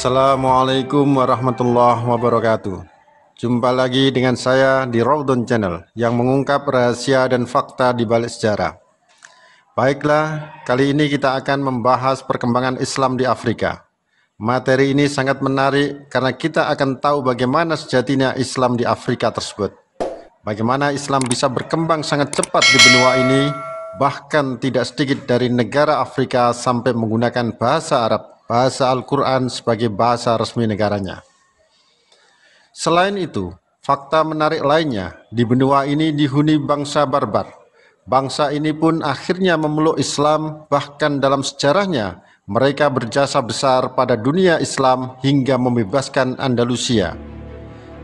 Assalamualaikum warahmatullahi wabarakatuh Jumpa lagi dengan saya di Rawdon Channel yang mengungkap rahasia dan fakta di balik sejarah Baiklah, kali ini kita akan membahas perkembangan Islam di Afrika Materi ini sangat menarik karena kita akan tahu bagaimana sejatinya Islam di Afrika tersebut Bagaimana Islam bisa berkembang sangat cepat di benua ini bahkan tidak sedikit dari negara Afrika sampai menggunakan bahasa Arab bahasa Al-Quran sebagai bahasa resmi negaranya. Selain itu, fakta menarik lainnya, di benua ini dihuni bangsa barbar. Bangsa ini pun akhirnya memeluk Islam, bahkan dalam sejarahnya mereka berjasa besar pada dunia Islam hingga membebaskan Andalusia.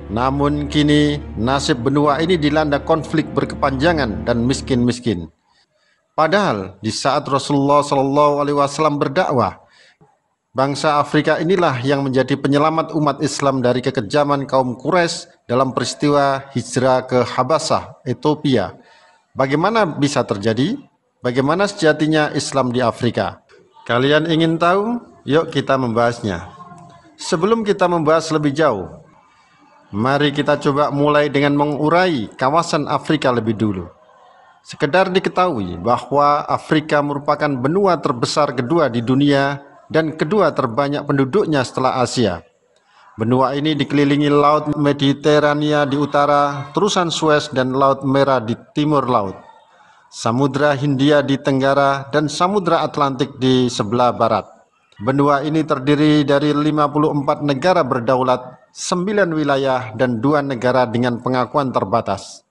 Namun kini nasib benua ini dilanda konflik berkepanjangan dan miskin-miskin. Padahal di saat Rasulullah Shallallahu Alaihi Wasallam berdakwah, Bangsa Afrika inilah yang menjadi penyelamat umat Islam dari kekejaman kaum Quraisy dalam peristiwa hijrah ke Habasah, Ethiopia. Bagaimana bisa terjadi? Bagaimana sejatinya Islam di Afrika? Kalian ingin tahu? Yuk kita membahasnya. Sebelum kita membahas lebih jauh, mari kita coba mulai dengan mengurai kawasan Afrika lebih dulu. Sekedar diketahui bahwa Afrika merupakan benua terbesar kedua di dunia dan kedua terbanyak penduduknya setelah Asia. Benua ini dikelilingi Laut Mediterania di utara, terusan Suez dan Laut Merah di timur laut. Samudra Hindia di tenggara dan Samudra Atlantik di sebelah barat. Benua ini terdiri dari 54 negara berdaulat, 9 wilayah dan dua negara dengan pengakuan terbatas.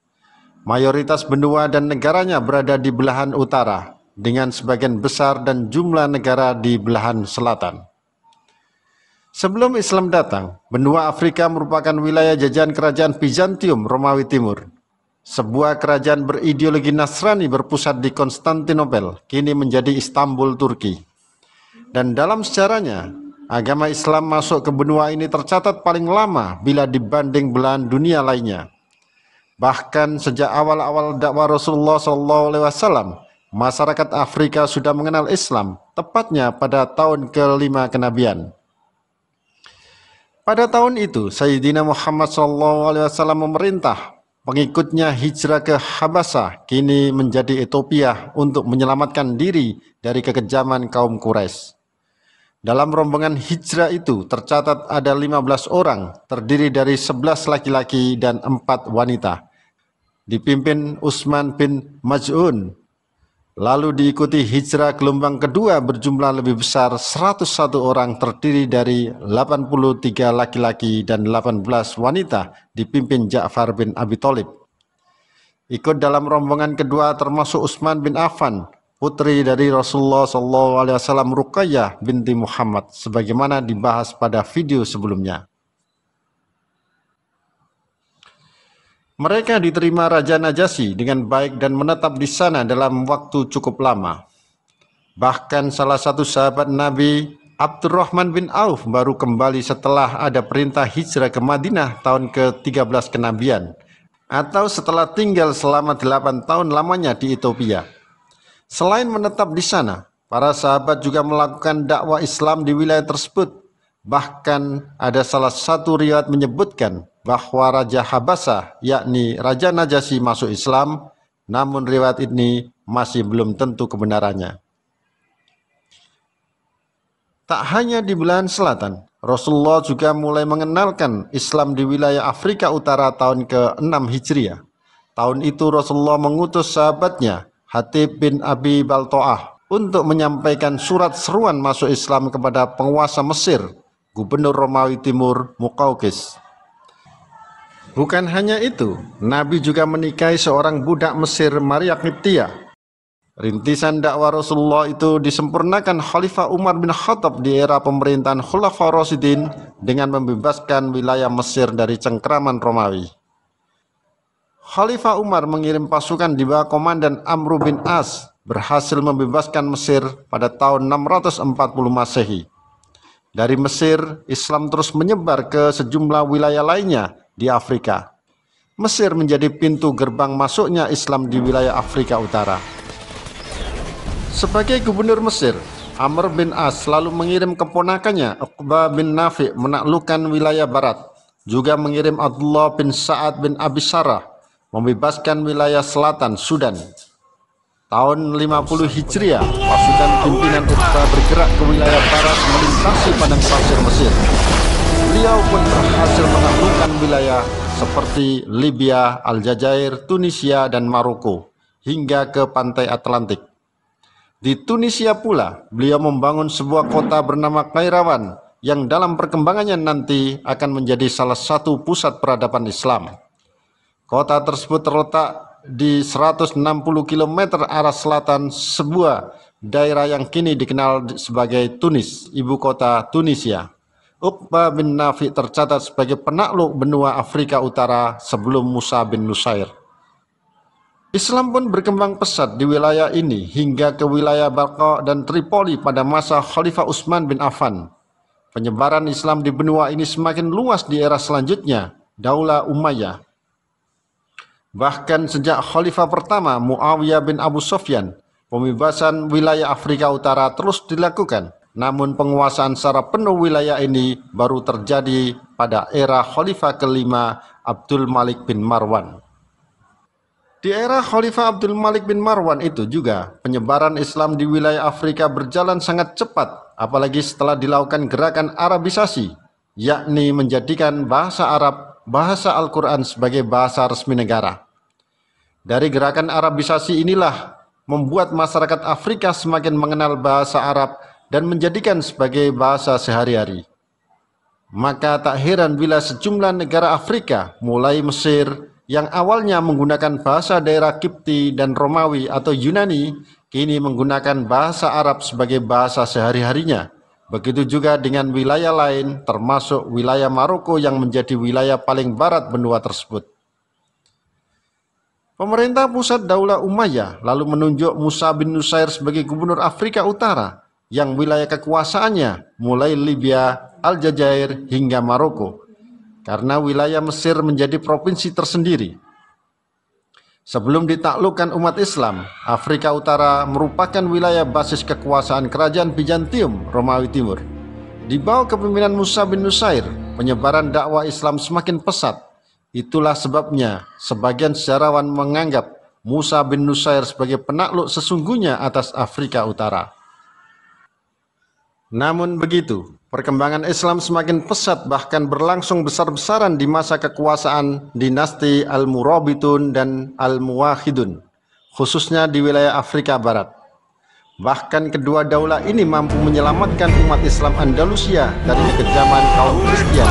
Mayoritas benua dan negaranya berada di belahan utara, dengan sebagian besar dan jumlah negara di belahan selatan. Sebelum Islam datang, benua Afrika merupakan wilayah jajahan kerajaan Bizantium Romawi Timur. Sebuah kerajaan berideologi Nasrani berpusat di Konstantinopel, kini menjadi Istanbul, Turki. Dan dalam sejarahnya, agama Islam masuk ke benua ini tercatat paling lama bila dibanding belahan dunia lainnya. Bahkan sejak awal-awal dakwah Rasulullah SAW, masyarakat Afrika sudah mengenal Islam, tepatnya pada tahun kelima kenabian. Pada tahun itu, Sayyidina Muhammad SAW memerintah pengikutnya hijrah ke Habasa, kini menjadi Ethiopia untuk menyelamatkan diri dari kekejaman kaum Quraisy. Dalam rombongan hijrah itu tercatat ada 15 orang, terdiri dari 11 laki-laki dan 4 wanita. Dipimpin Usman bin Maj'un Lalu diikuti hijrah gelombang kedua berjumlah lebih besar 101 orang terdiri dari 83 laki-laki dan 18 wanita dipimpin Ja'far bin Abi Thalib. Ikut dalam rombongan kedua termasuk Utsman bin Affan, putri dari Rasulullah SAW Ruqayyah binti Muhammad sebagaimana dibahas pada video sebelumnya. Mereka diterima Raja Najasyi dengan baik dan menetap di sana dalam waktu cukup lama. Bahkan salah satu sahabat Nabi Abdurrahman bin Auf baru kembali setelah ada perintah hijrah ke Madinah tahun ke-13 kenabian atau setelah tinggal selama 8 tahun lamanya di Ethiopia. Selain menetap di sana, para sahabat juga melakukan dakwah Islam di wilayah tersebut. Bahkan ada salah satu riwayat menyebutkan bahwa Raja Habasa, yakni Raja Najasyi masuk Islam namun riwayat ini masih belum tentu kebenarannya. Tak hanya di belahan selatan, Rasulullah juga mulai mengenalkan Islam di wilayah Afrika Utara tahun ke-6 Hijriah. Tahun itu Rasulullah mengutus sahabatnya Hatib bin Abi Baltoah untuk menyampaikan surat seruan masuk Islam kepada penguasa Mesir, Gubernur Romawi Timur Mukaukis. Bukan hanya itu, Nabi juga menikahi seorang budak Mesir Maria Qibtiyah. Rintisan dakwah Rasulullah itu disempurnakan Khalifah Umar bin Khattab di era pemerintahan Khulafah Rasidin dengan membebaskan wilayah Mesir dari cengkraman Romawi. Khalifah Umar mengirim pasukan di bawah komandan Amr bin As berhasil membebaskan Mesir pada tahun 640 Masehi. Dari Mesir, Islam terus menyebar ke sejumlah wilayah lainnya di Afrika. Mesir menjadi pintu gerbang masuknya Islam di wilayah Afrika Utara. Sebagai gubernur Mesir, Amr bin As selalu mengirim keponakannya Uqbah bin Nafi menaklukkan wilayah barat. Juga mengirim Abdullah bin Sa'ad bin Abi Sarah membebaskan wilayah selatan Sudan. Tahun 50 Hijriah, pasukan pimpinan Uqba bergerak ke wilayah barat melintasi padang pasir Mesir. Beliau pun berhasil menaklukkan wilayah seperti Libya, Aljazair, Tunisia, dan Maroko hingga ke pantai Atlantik. Di Tunisia pula, beliau membangun sebuah kota bernama Kairawan yang dalam perkembangannya nanti akan menjadi salah satu pusat peradaban Islam. Kota tersebut terletak di 160 km arah selatan sebuah daerah yang kini dikenal sebagai Tunis, ibu kota Tunisia. Uqbah bin Nafi tercatat sebagai penakluk benua Afrika Utara sebelum Musa bin Nusair. Islam pun berkembang pesat di wilayah ini hingga ke wilayah Balqa dan Tripoli pada masa Khalifah Utsman bin Affan. Penyebaran Islam di benua ini semakin luas di era selanjutnya, Daulah Umayyah. Bahkan sejak Khalifah pertama Muawiyah bin Abu Sufyan, pembebasan wilayah Afrika Utara terus dilakukan. Namun penguasaan secara penuh wilayah ini baru terjadi pada era Khalifah kelima Abdul Malik bin Marwan. Di era Khalifah Abdul Malik bin Marwan itu juga penyebaran Islam di wilayah Afrika berjalan sangat cepat apalagi setelah dilakukan gerakan Arabisasi yakni menjadikan bahasa Arab bahasa Al-Quran sebagai bahasa resmi negara. Dari gerakan Arabisasi inilah membuat masyarakat Afrika semakin mengenal bahasa Arab dan menjadikan sebagai bahasa sehari-hari. Maka tak heran bila sejumlah negara Afrika, mulai Mesir, yang awalnya menggunakan bahasa daerah Kipti dan Romawi atau Yunani, kini menggunakan bahasa Arab sebagai bahasa sehari-harinya. Begitu juga dengan wilayah lain, termasuk wilayah Maroko yang menjadi wilayah paling barat benua tersebut. Pemerintah pusat Daulah Umayyah lalu menunjuk Musa bin Nusair sebagai gubernur Afrika Utara yang wilayah kekuasaannya mulai Libya, Aljazair hingga Maroko karena wilayah Mesir menjadi provinsi tersendiri. Sebelum ditaklukkan umat Islam, Afrika Utara merupakan wilayah basis kekuasaan kerajaan Bizantium Romawi Timur. Di bawah kepemimpinan Musa bin Nusair, penyebaran dakwah Islam semakin pesat. Itulah sebabnya sebagian sejarawan menganggap Musa bin Nusair sebagai penakluk sesungguhnya atas Afrika Utara. Namun begitu, perkembangan Islam semakin pesat bahkan berlangsung besar-besaran di masa kekuasaan dinasti Al-Murabitun dan Al-Muwahidun, khususnya di wilayah Afrika Barat. Bahkan kedua daulah ini mampu menyelamatkan umat Islam Andalusia dari kekejaman kaum Kristen.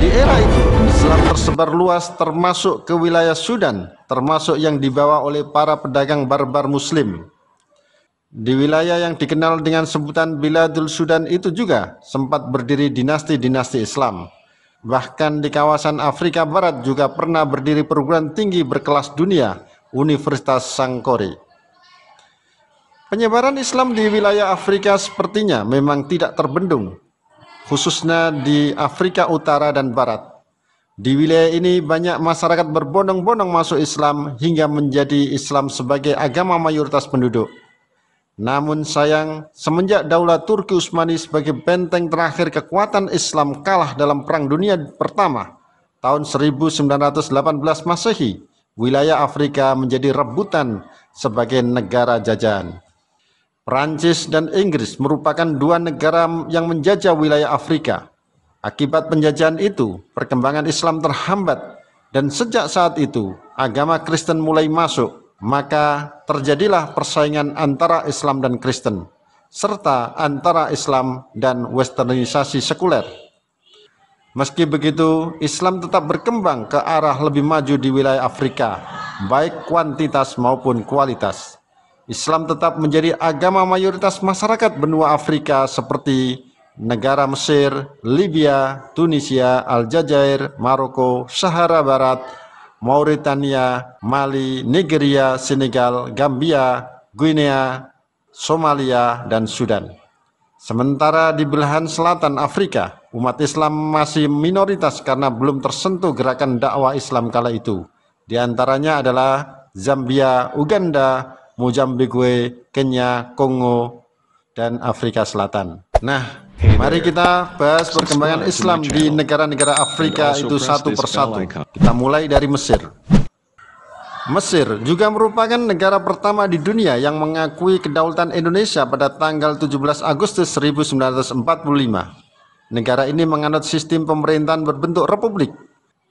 Di era itu, Islam tersebar luas termasuk ke wilayah Sudan, termasuk yang dibawa oleh para pedagang barbar Muslim. Di wilayah yang dikenal dengan sebutan Biladul Sudan itu juga sempat berdiri dinasti-dinasti Islam. Bahkan di kawasan Afrika Barat juga pernah berdiri perguruan tinggi berkelas dunia, Universitas Sangkori. Penyebaran Islam di wilayah Afrika sepertinya memang tidak terbendung, khususnya di Afrika Utara dan Barat. Di wilayah ini banyak masyarakat berbondong-bondong masuk Islam hingga menjadi Islam sebagai agama mayoritas penduduk. Namun sayang, semenjak Daulah Turki Utsmani sebagai benteng terakhir kekuatan Islam kalah dalam Perang Dunia Pertama tahun 1918 Masehi, wilayah Afrika menjadi rebutan sebagai negara jajahan. Prancis dan Inggris merupakan dua negara yang menjajah wilayah Afrika. Akibat penjajahan itu, perkembangan Islam terhambat dan sejak saat itu agama Kristen mulai masuk maka terjadilah persaingan antara Islam dan Kristen, serta antara Islam dan westernisasi sekuler. Meski begitu, Islam tetap berkembang ke arah lebih maju di wilayah Afrika, baik kuantitas maupun kualitas. Islam tetap menjadi agama mayoritas masyarakat benua Afrika seperti negara Mesir, Libya, Tunisia, Aljazair, Maroko, Sahara Barat, Mauritania, Mali, Nigeria, Senegal, Gambia, Guinea, Somalia, dan Sudan. Sementara di belahan selatan Afrika, umat Islam masih minoritas karena belum tersentuh gerakan dakwah Islam kala itu. Di antaranya adalah Zambia, Uganda, Mozambique, Kenya, Kongo, dan Afrika Selatan. Nah, Mari kita bahas perkembangan Islam di negara-negara Afrika itu satu persatu. Kita mulai dari Mesir. Mesir juga merupakan negara pertama di dunia yang mengakui kedaulatan Indonesia pada tanggal 17 Agustus 1945. Negara ini menganut sistem pemerintahan berbentuk republik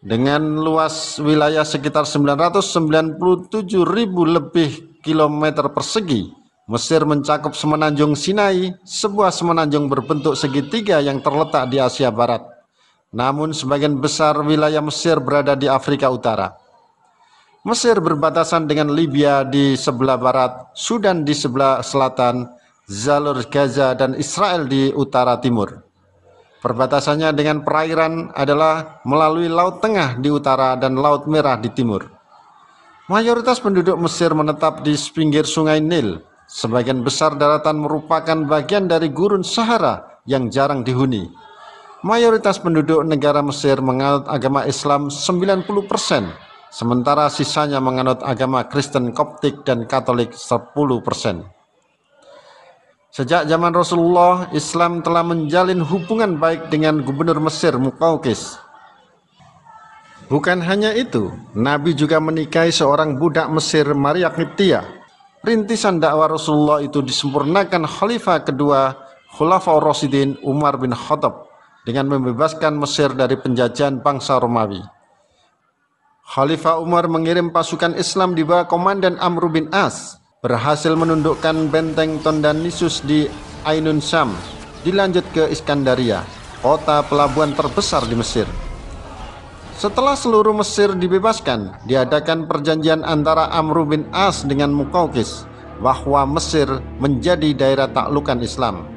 dengan luas wilayah sekitar 997.000 lebih kilometer persegi Mesir mencakup semenanjung Sinai, sebuah semenanjung berbentuk segitiga yang terletak di Asia Barat. Namun sebagian besar wilayah Mesir berada di Afrika Utara. Mesir berbatasan dengan Libya di sebelah barat, Sudan di sebelah selatan, Zalur Gaza dan Israel di utara timur. Perbatasannya dengan perairan adalah melalui Laut Tengah di utara dan Laut Merah di timur. Mayoritas penduduk Mesir menetap di pinggir sungai Nil, Sebagian besar daratan merupakan bagian dari gurun Sahara yang jarang dihuni. Mayoritas penduduk negara Mesir menganut agama Islam 90%, sementara sisanya menganut agama Kristen Koptik dan Katolik 10%. Sejak zaman Rasulullah, Islam telah menjalin hubungan baik dengan gubernur Mesir Mukaukis. Bukan hanya itu, Nabi juga menikahi seorang budak Mesir Maria Kiptiah, rintisan dakwah Rasulullah itu disempurnakan khalifah kedua Khulafaur Rasidin Umar bin Khattab dengan membebaskan Mesir dari penjajahan bangsa Romawi. Khalifah Umar mengirim pasukan Islam di bawah komandan Amr bin As berhasil menundukkan benteng Tondanisus di Ainun Sam dilanjut ke Iskandaria, kota pelabuhan terbesar di Mesir. Setelah seluruh Mesir dibebaskan, diadakan perjanjian antara Amr bin As dengan Mukaukis bahwa Mesir menjadi daerah taklukan Islam.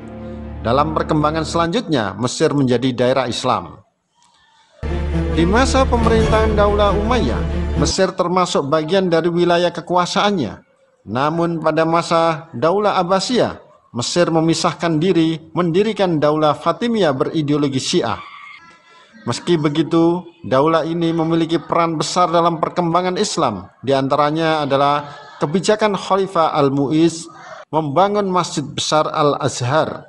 Dalam perkembangan selanjutnya, Mesir menjadi daerah Islam. Di masa pemerintahan Daulah Umayyah, Mesir termasuk bagian dari wilayah kekuasaannya. Namun pada masa Daulah Abbasiyah, Mesir memisahkan diri mendirikan Daulah Fatimiyah berideologi Syiah. Meski begitu, daulah ini memiliki peran besar dalam perkembangan Islam. Di antaranya adalah kebijakan Khalifah Al-Mu'iz membangun Masjid Besar Al-Azhar.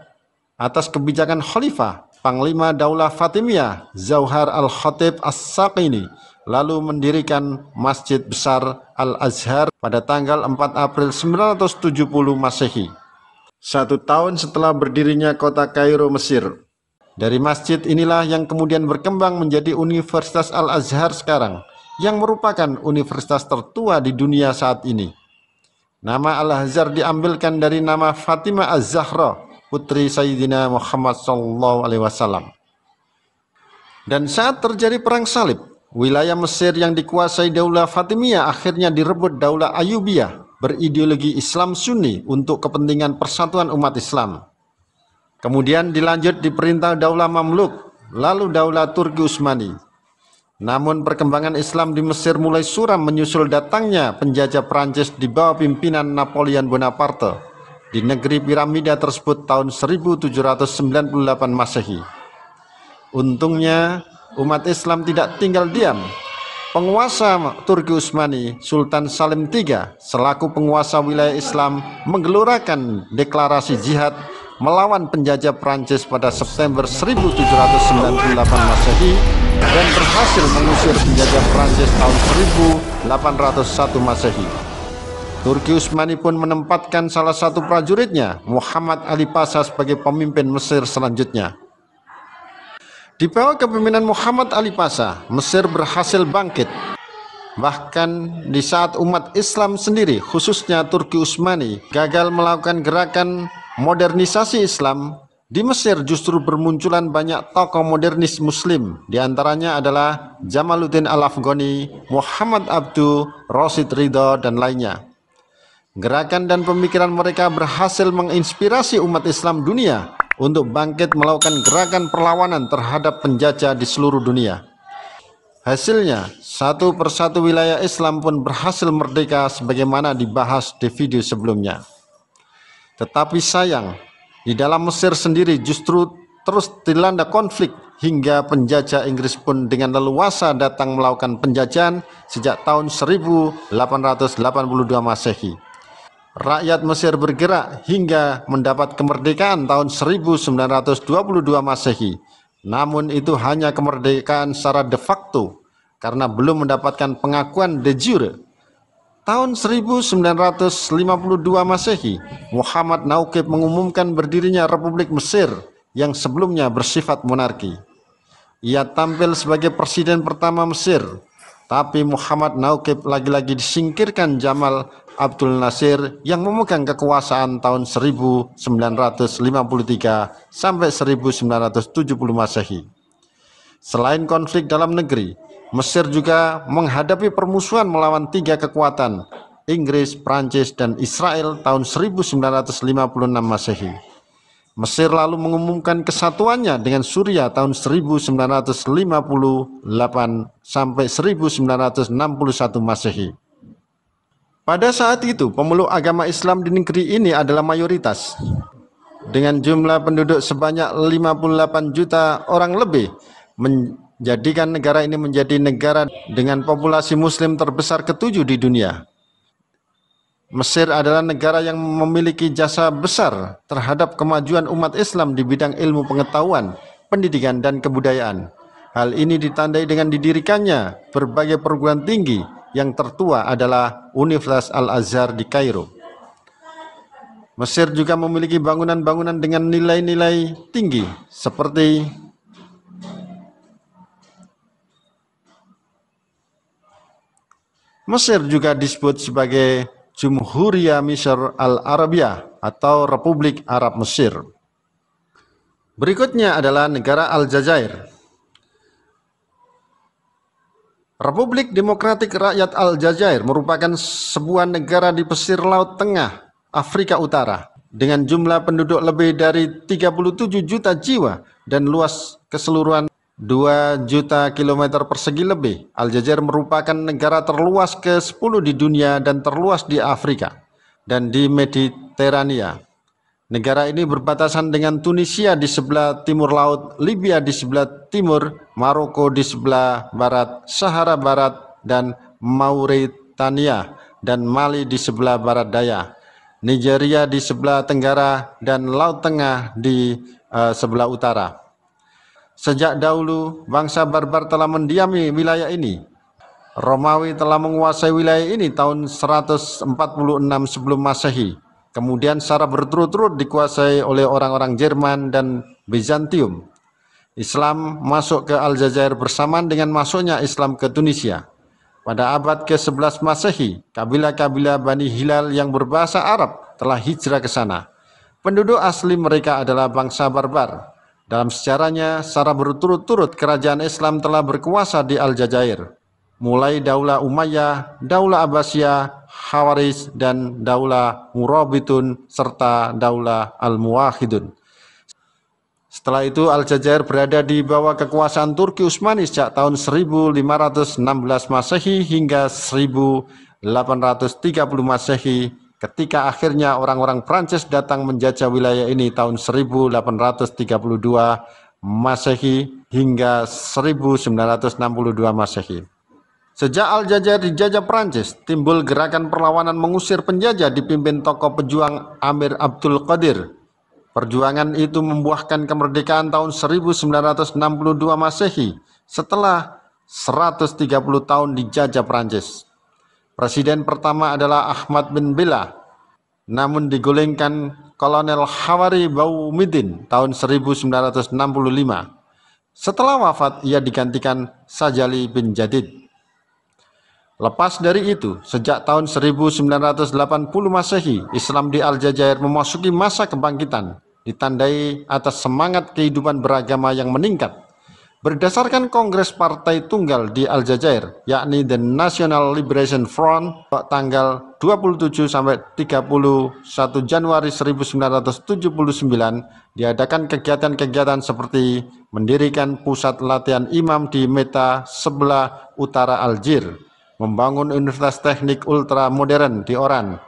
Atas kebijakan Khalifah, Panglima Daulah Fatimiyah Zauhar Al-Khatib As-Saqini lalu mendirikan Masjid Besar Al-Azhar pada tanggal 4 April 970 Masehi. Satu tahun setelah berdirinya kota Kairo, Mesir, dari masjid inilah yang kemudian berkembang menjadi Universitas Al-Azhar sekarang, yang merupakan universitas tertua di dunia saat ini. Nama Al-Azhar diambilkan dari nama Fatimah Az-Zahra, putri Sayyidina Muhammad sallallahu alaihi wasallam. Dan saat terjadi perang salib, wilayah Mesir yang dikuasai Daulah Fatimiyah akhirnya direbut Daulah Ayubiyah berideologi Islam Sunni untuk kepentingan persatuan umat Islam. Kemudian dilanjut di perintah Daulah Mamluk, lalu Daulah Turki Utsmani. Namun perkembangan Islam di Mesir mulai suram menyusul datangnya penjajah Prancis di bawah pimpinan Napoleon Bonaparte di negeri piramida tersebut tahun 1798 Masehi. Untungnya umat Islam tidak tinggal diam. Penguasa Turki Utsmani, Sultan Salim III, selaku penguasa wilayah Islam, menggelorakan deklarasi jihad melawan penjajah Prancis pada September 1798 Masehi dan berhasil mengusir penjajah Prancis tahun 1801 Masehi. Turki Utsmani pun menempatkan salah satu prajuritnya, Muhammad Ali Pasha sebagai pemimpin Mesir selanjutnya. Di bawah kepemimpinan Muhammad Ali Pasha, Mesir berhasil bangkit. Bahkan di saat umat Islam sendiri, khususnya Turki Utsmani, gagal melakukan gerakan modernisasi Islam, di Mesir justru bermunculan banyak tokoh modernis muslim. diantaranya adalah Jamaluddin Al-Afghani, Muhammad Abdu, Rosid Ridho, dan lainnya. Gerakan dan pemikiran mereka berhasil menginspirasi umat Islam dunia untuk bangkit melakukan gerakan perlawanan terhadap penjajah di seluruh dunia. Hasilnya, satu persatu wilayah Islam pun berhasil merdeka sebagaimana dibahas di video sebelumnya. Tetapi sayang, di dalam Mesir sendiri justru terus dilanda konflik hingga penjajah Inggris pun dengan leluasa datang melakukan penjajahan sejak tahun 1882 Masehi. Rakyat Mesir bergerak hingga mendapat kemerdekaan tahun 1922 Masehi. Namun itu hanya kemerdekaan secara de facto karena belum mendapatkan pengakuan de jure Tahun 1952 Masehi, Muhammad Naukib mengumumkan berdirinya Republik Mesir yang sebelumnya bersifat monarki. Ia tampil sebagai presiden pertama Mesir, tapi Muhammad Naukib lagi-lagi disingkirkan Jamal Abdul Nasir yang memegang kekuasaan tahun 1953 sampai 1970 Masehi. Selain konflik dalam negeri, Mesir juga menghadapi permusuhan melawan tiga kekuatan, Inggris, Prancis, dan Israel tahun 1956 Masehi. Mesir lalu mengumumkan kesatuannya dengan Suriah tahun 1958 sampai 1961 Masehi. Pada saat itu, pemeluk agama Islam di negeri ini adalah mayoritas. Dengan jumlah penduduk sebanyak 58 juta orang lebih, Jadikan negara ini menjadi negara dengan populasi muslim terbesar ketujuh di dunia. Mesir adalah negara yang memiliki jasa besar terhadap kemajuan umat Islam di bidang ilmu pengetahuan, pendidikan, dan kebudayaan. Hal ini ditandai dengan didirikannya berbagai perguruan tinggi yang tertua adalah Universitas Al-Azhar di Kairo. Mesir juga memiliki bangunan-bangunan dengan nilai-nilai tinggi seperti Mesir juga disebut sebagai Jumhuria ya Mesir al-Arabia atau Republik Arab Mesir. Berikutnya adalah negara Aljazair. Republik Demokratik Rakyat Aljazair merupakan sebuah negara di pesisir Laut Tengah, Afrika Utara, dengan jumlah penduduk lebih dari 37 juta jiwa dan luas keseluruhan 2 juta kilometer persegi lebih, Aljazair merupakan negara terluas ke-10 di dunia dan terluas di Afrika dan di Mediterania. Negara ini berbatasan dengan Tunisia di sebelah timur laut, Libya di sebelah timur, Maroko di sebelah barat, Sahara Barat dan Mauritania dan Mali di sebelah barat daya, Nigeria di sebelah tenggara dan Laut Tengah di uh, sebelah utara. Sejak dahulu bangsa barbar telah mendiami wilayah ini. Romawi telah menguasai wilayah ini tahun 146 sebelum Masehi. Kemudian secara berturut-turut dikuasai oleh orang-orang Jerman dan Bizantium. Islam masuk ke Aljazair bersamaan dengan masuknya Islam ke Tunisia. Pada abad ke-11 Masehi, kabilah-kabilah Bani Hilal yang berbahasa Arab telah hijrah ke sana. Penduduk asli mereka adalah bangsa barbar. Dalam sejarahnya, secara berturut-turut kerajaan Islam telah berkuasa di Aljazair, mulai Daulah Umayyah, Daulah Abbasiyah, Hawaris, dan Daulah Murabitun, serta Daulah Al-Muwahidun. Setelah itu Aljazair berada di bawah kekuasaan Turki Utsmani sejak tahun 1516 Masehi hingga 1830 Masehi Ketika akhirnya orang-orang Prancis datang menjajah wilayah ini tahun 1832 Masehi hingga 1962 Masehi. Sejak Aljazair dijajah Prancis, timbul gerakan perlawanan mengusir penjajah dipimpin tokoh pejuang Amir Abdul Qadir. Perjuangan itu membuahkan kemerdekaan tahun 1962 Masehi setelah 130 tahun dijajah Prancis. Presiden pertama adalah Ahmad bin Bila, namun digulingkan Kolonel Hawari Baumidin tahun 1965. Setelah wafat, ia digantikan Sajali bin Jadid. Lepas dari itu, sejak tahun 1980 Masehi, Islam di Aljazair memasuki masa kebangkitan, ditandai atas semangat kehidupan beragama yang meningkat Berdasarkan Kongres Partai Tunggal di Aljazair, yakni The National Liberation Front, tanggal 27 sampai 31 Januari 1979 diadakan kegiatan-kegiatan seperti mendirikan pusat latihan imam di Meta sebelah utara Aljir, membangun universitas teknik ultra modern di Oran.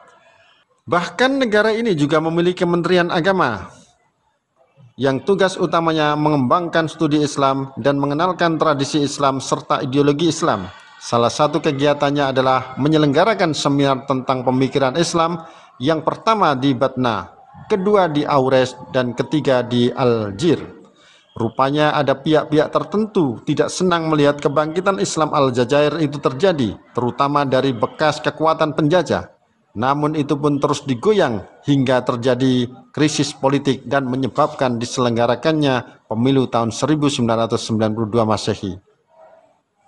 Bahkan negara ini juga memiliki Kementerian Agama, yang tugas utamanya mengembangkan studi Islam dan mengenalkan tradisi Islam serta ideologi Islam. Salah satu kegiatannya adalah menyelenggarakan seminar tentang pemikiran Islam yang pertama di Batna, kedua di Aures, dan ketiga di Aljir. Rupanya ada pihak-pihak tertentu tidak senang melihat kebangkitan Islam Aljazair itu terjadi, terutama dari bekas kekuatan penjajah. Namun itu pun terus digoyang hingga terjadi krisis politik dan menyebabkan diselenggarakannya pemilu tahun 1992 Masehi.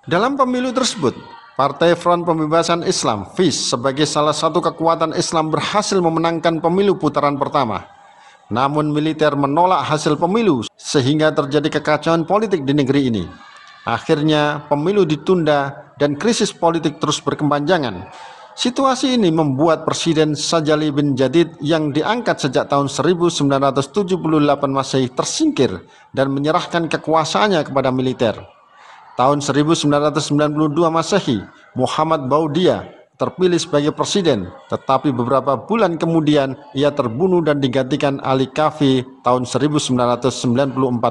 Dalam pemilu tersebut, Partai Front Pembebasan Islam (FIS) sebagai salah satu kekuatan Islam berhasil memenangkan pemilu putaran pertama. Namun militer menolak hasil pemilu sehingga terjadi kekacauan politik di negeri ini. Akhirnya pemilu ditunda dan krisis politik terus berkepanjangan Situasi ini membuat Presiden Sajali bin Jadid yang diangkat sejak tahun 1978 Masehi tersingkir dan menyerahkan kekuasaannya kepada militer. Tahun 1992 Masehi, Muhammad Baudia terpilih sebagai presiden, tetapi beberapa bulan kemudian ia terbunuh dan digantikan Ali Kafi tahun 1994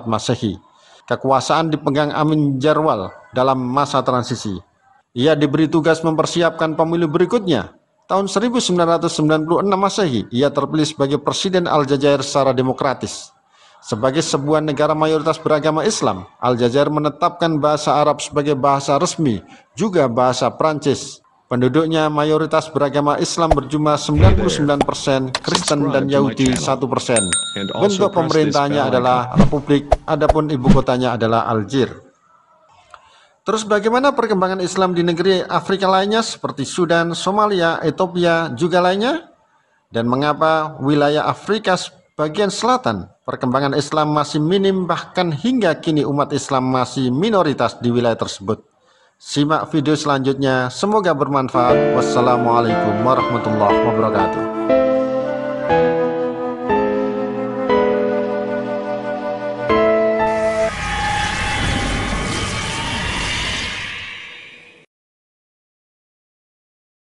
Masehi. Kekuasaan dipegang Amin Jarwal dalam masa transisi. Ia diberi tugas mempersiapkan pemilu berikutnya. Tahun 1996 Masehi, ia terpilih sebagai Presiden Aljazair secara demokratis. Sebagai sebuah negara mayoritas beragama Islam, Aljazair menetapkan bahasa Arab sebagai bahasa resmi, juga bahasa Prancis. Penduduknya mayoritas beragama Islam berjumlah 99%, Kristen dan Yahudi 1%. Bentuk pemerintahnya adalah Republik, adapun ibu kotanya adalah Algier. Terus bagaimana perkembangan Islam di negeri Afrika lainnya seperti Sudan, Somalia, Ethiopia juga lainnya? Dan mengapa wilayah Afrika bagian selatan perkembangan Islam masih minim bahkan hingga kini umat Islam masih minoritas di wilayah tersebut? Simak video selanjutnya, semoga bermanfaat. Wassalamualaikum warahmatullahi wabarakatuh.